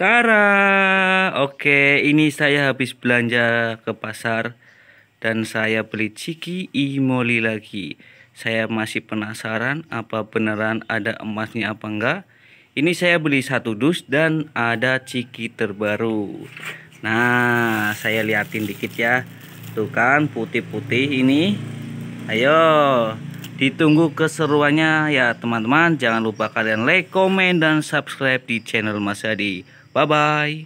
Tara, oke ini saya habis belanja ke pasar dan saya beli ciki imoli lagi. Saya masih penasaran apa beneran ada emasnya apa enggak. Ini saya beli satu dus dan ada ciki terbaru. Nah, saya liatin dikit ya. Tuh kan putih-putih ini. Ayo, ditunggu keseruannya ya teman-teman. Jangan lupa kalian like, komen, dan subscribe di channel Mas Adi. 拜拜。